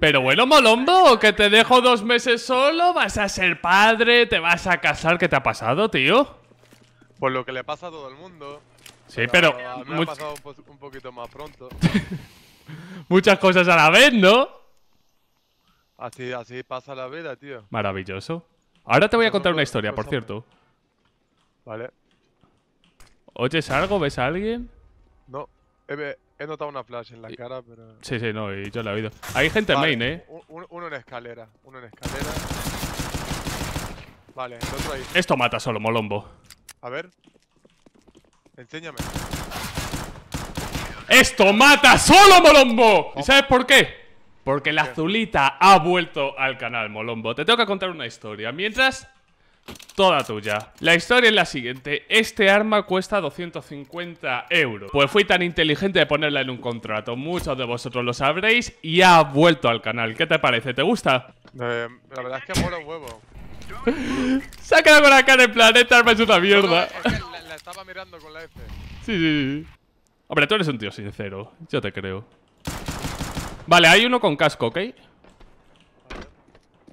Pero bueno, Molombo, que te dejo dos meses solo, vas a ser padre, te vas a casar. ¿Qué te ha pasado, tío? Pues lo que le pasa a todo el mundo. Sí, pero... me ha pasado un poquito más pronto. Muchas cosas a la vez, ¿no? Así, así pasa la vida, tío. Maravilloso. Ahora te voy a contar una historia, por cierto. Vale. ¿Oyes algo? ¿Ves a alguien? No. He, eh, He notado una flash en la cara, pero. Sí, sí, no, y yo la he oído. Hay gente en main, eh. uno en escalera, uno en escalera. Vale, el otro ahí. Esto mata solo, molombo. A ver. Enséñame. ¡Esto mata solo, molombo! ¿Y oh. sabes por qué? Porque la Azulita ha vuelto al canal, molombo. Te tengo que contar una historia. Mientras toda tuya. La historia es la siguiente. Este arma cuesta 250 euros. Pues fui tan inteligente de ponerla en un contrato. Muchos de vosotros lo sabréis y ha vuelto al canal. ¿Qué te parece? ¿Te gusta? Eh, la verdad es que muero huevo. Se ha quedado con la cara en planeta, arma es una mierda. la, estaba mirando con la F. Sí, sí, sí. Hombre, tú eres un tío sincero. Yo te creo. Vale, hay uno con casco, ¿ok?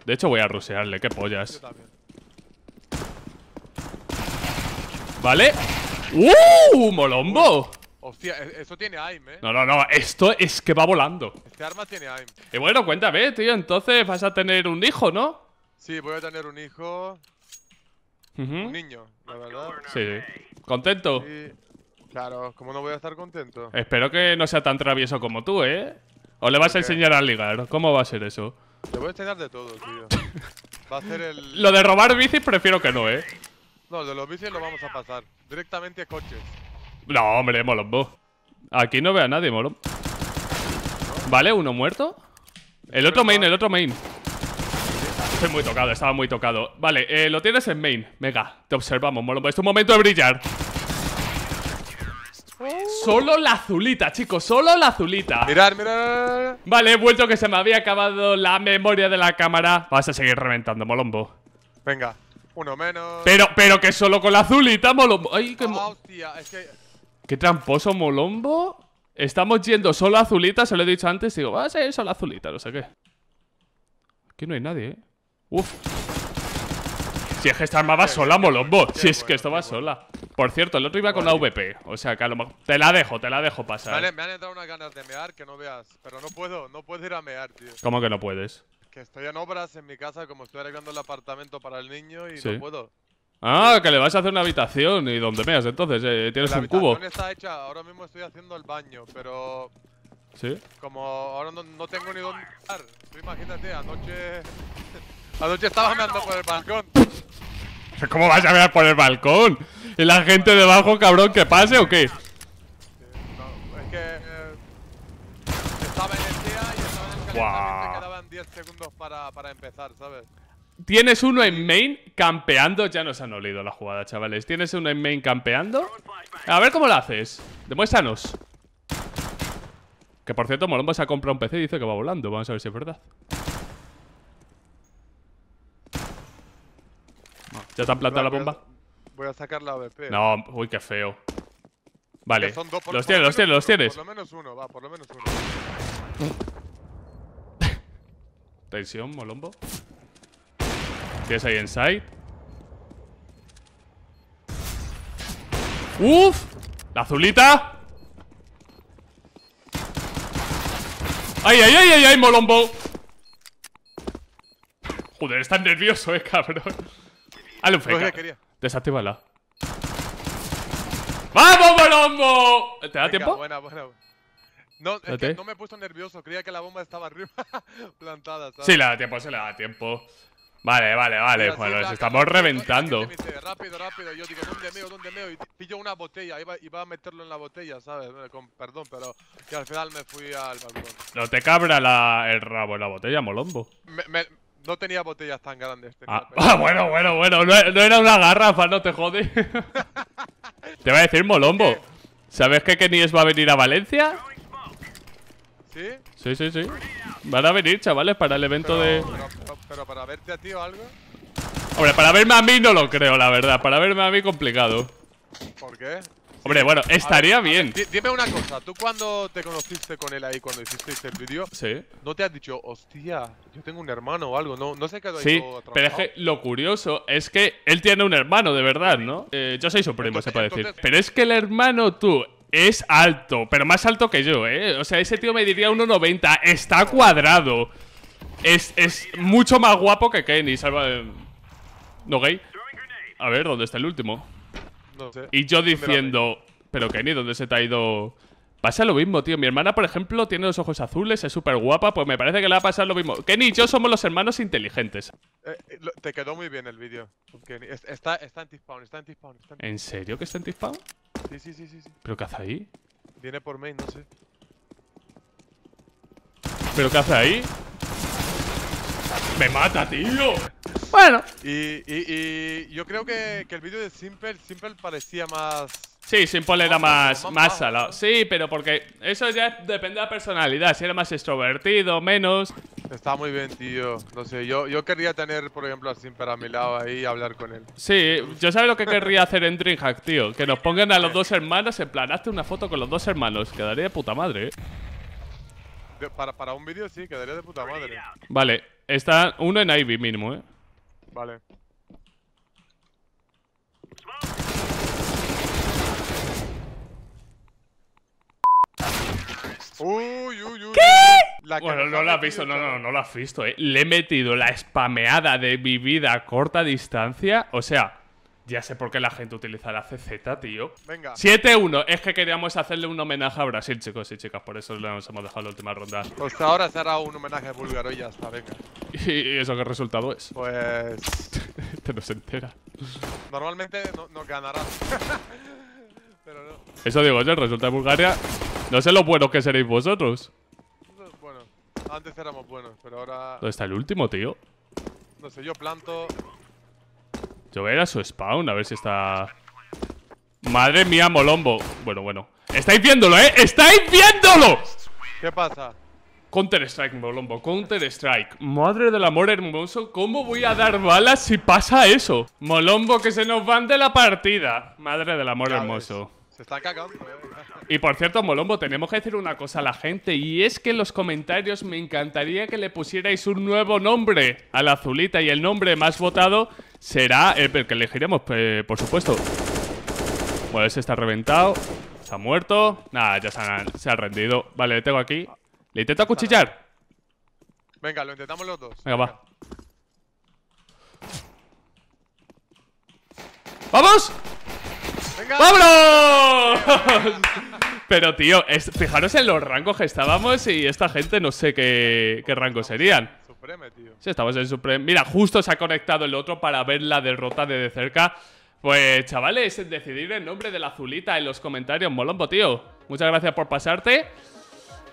De hecho voy a rusearle, qué pollas. ¿Vale? ¡Uh! ¡Molombo! Hostia, e-, eso tiene aim, eh. No, no, no, esto es que va volando. Este arma tiene aim. Y bueno, cuéntame, tío, entonces vas a tener un hijo, ¿no? Sí, voy a tener un hijo. Un niño, la verdad. Sí. ¿Contento? Claro, ¿cómo no voy a estar contento? Espero que no sea tan travieso como tú, ¿eh? ¿O le vas a enseñar a ligar? ¿Cómo va a ser eso? Te voy a enseñar de todo, tío. va a ser el... Lo de robar bicis prefiero que no, ¿eh? No, de los bicis lo vamos a pasar. Directamente a coches. No, hombre, Molombo. Aquí no veo a nadie, Molombo. Vale, uno muerto. El otro main, el otro main. Estoy muy tocado, estaba muy tocado. Vale, eh, lo tienes en main. Venga, te observamos, Molombo. Es tu momento de brillar. Solo la azulita, chicos, solo la azulita Mirad, mirad Vale, he vuelto que se me había acabado la memoria de la cámara Vas a seguir reventando, molombo Venga uno menos. Pero, pero que solo con la azulita, Molombo. Ay, ah, Qué tramposo, Molombo. Estamos yendo solo a azulita, se lo he dicho antes. Digo, va a ir solo azulita, no sé qué. Aquí no hay nadie, eh. Uf. Si es que esta arma va sola, Molombo. Si es que esto va sola. Por cierto, el otro iba con la VP. O sea que a lo mejor. Te la dejo, te la dejo pasar. Vale, me han entrado unas ganas de mear que no veas. Pero no puedo, no puedo ir a mear, tío. ¿Cómo que no puedes? estoy en obras en mi casa, como estoy arreglando el apartamento para el niño y no puedo. Ah, que le vas a hacer una habitación y donde veas, entonces, eh, tienes un cubo. La está hecha, ahora mismo estoy haciendo el baño, pero... ¿Sí? Como ahora no, tengo ni dónde estar. imagínate, anoche... anoche estaba meando por el balcón. ¿Cómo vas a mirar por el balcón? ¿Y la gente debajo, cabrón, que pase o qué? no, es que... Eh, estaba en el día y estaba en el segundos para, empezar, ¿sabes? Tienes uno en main campeando. Ya nos han olido la jugada, chavales. Tienes uno en main campeando. A ver cómo lo haces. Demuéstranos. Que por cierto, Molombo se ha comprado un PC y dice que va volando. Vamos a ver si es verdad. ¿Ya te han plantado la bomba? Voy a sacar la No, uy, qué feo. Vale. los tienes, los tienes, los tienes. Por lo menos uno, va, por lo menos uno. Tensión, molombo. Tienes ahí inside. ¡Uf! ¡La azulita! ¡Ay, ay, ay, ay, ay, molombo! Joder, está nervioso, eh, cabrón. Hazle un fake. Desactívala. ¡Vamos, molombo! ¿Te da tiempo? Buena, buena. No, no me he puesto nervioso, creía que la bomba estaba arriba plantada. ¿sabes? Sí, le da tiempo, se le da tiempo. Vale, vale, vale, pues estamos reventando. Rápido, rápido, yo digo, ¿dónde meo, dónde meo? Y pillo una botella, iba, iba a meterlo en la botella, ¿sabes? Con, perdón, pero que al final me fui al balcón. No te cabra la, el rabo en la botella, molombo. no tenía botellas tan grandes. Ah, bueno, bueno, bueno, no, no, era una garrafa, no te jode. te va a decir molombo. ¿Sabes que Kenny va a venir a Valencia? ¿Sí? Sí, sí, Van a venir, chavales, para el evento de. Pero, para verte a ti o algo. Hombre, para verme a mí no lo creo, la verdad. Para verme a mí complicado. ¿Por qué? Hombre, bueno, estaría bien. dime una cosa, tú cuando te conociste con él ahí, cuando hicisteis el vídeo, ¿Sí? ¿no te has dicho, hostia, yo tengo un hermano o algo? No, no sé qué ahí Sí, pero es que lo curioso es que él tiene un hermano, de verdad, ¿no? Eh, yo soy su primo, se puede decir. Pero es que el hermano, tú, es alto, pero más alto que yo, ¿eh? O sea, ese tío me diría 1,90. Está cuadrado. Es, es, mucho más guapo que Kenny, salva ¿No gay? A ver, ¿dónde está el último? Y yo diciendo... Pero Kenny, ¿dónde se te ha ido...? Pasa lo mismo, tío. Mi hermana, por ejemplo, tiene los ojos azules, es súper guapa, pues me parece que le va a pasar lo mismo. Kenny y yo somos los hermanos inteligentes. Eh, eh, te quedó muy bien el vídeo, Está, está en T-Spawn, está en T-Spawn. En, serio que está en T-Spawn? Sí, sí, sí, sí, sí. ¿Pero qué hace ahí? Viene por main, no sé. ¿Pero qué hace ahí? ¡Me mata, tío! Bueno. Y, y, yo creo que, que el vídeo de Simple, Simple parecía más Sí, Simple era más, más salado. Sí, pero porque eso ya depende de la personalidad. Si era más extrovertido, menos. Está muy bien, tío. No sé, yo, yo quería tener, por ejemplo, a Simper a mi lado ahí y hablar con él. Sí, yo sabes lo que querría hacer en Dreamhack, tío. Que nos pongan a los dos hermanos en plan, hazte una foto con los dos hermanos. Quedaría de puta madre, ¿eh? Para, para un vídeo sí, quedaría de puta madre. Vale, está uno en Ivy mínimo, ¿eh? Vale. Uy, uy, uy. ¿Qué? bueno, no la has visto, no, no, no la has visto, eh. Le he metido la spameada de mi vida a corta distancia. O sea, ya sé por qué la gente utiliza la CZ, tío. Venga. 7-1. Es que queríamos hacerle un homenaje a Brasil, chicos y chicas. Por eso nos hemos dejado la última ronda. Pues ahora será un homenaje a Bulgaria, y está, venga. ¿Y eso qué resultado es? Pues... Te este se entera. Normalmente no, ganará Pero no. Eso digo, yo, el resultado de Bulgaria no sé lo bueno que seréis vosotros. Bueno, antes éramos buenos, pero ahora... ¿Dónde está el último, tío? No sé, yo planto... Yo voy a ir a su spawn, a ver si está... Madre mía, Molombo. Bueno, bueno. ¡Estáis viéndolo, eh! ¡Estáis viéndolo! ¿Qué pasa? Counter Strike, Molombo, Counter Strike Madre del amor hermoso, ¿cómo voy a dar balas si pasa eso? Molombo, que se nos van de la partida Madre del amor hermoso se está cagando. Y por cierto, Molombo, tenemos que decir una cosa a la gente. Y es que en los comentarios me encantaría que le pusierais un nuevo nombre a la azulita. Y el nombre más votado será el eh, que elegiremos, eh, por supuesto. Bueno, ese está reventado. Se ha muerto. Nada, ya se ha, rendido. Vale, le tengo aquí. Le intento acuchillar. Venga, lo intentamos los dos. Venga, va. ¡Vamos! Pablo. Pero tío, fijaros en los rangos que estábamos y esta gente no sé qué, rango serían. Supreme, tío. Sí, estamos en Supreme. Mira, justo se ha conectado el otro para ver la derrota de, de cerca. Pues chavales, decidir el nombre de la azulita en los comentarios, molombo, tío. Muchas gracias por pasarte.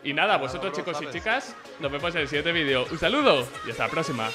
Y nada, vosotros chicos y chicas, nos vemos en el siguiente vídeo. Un saludo y hasta la próxima.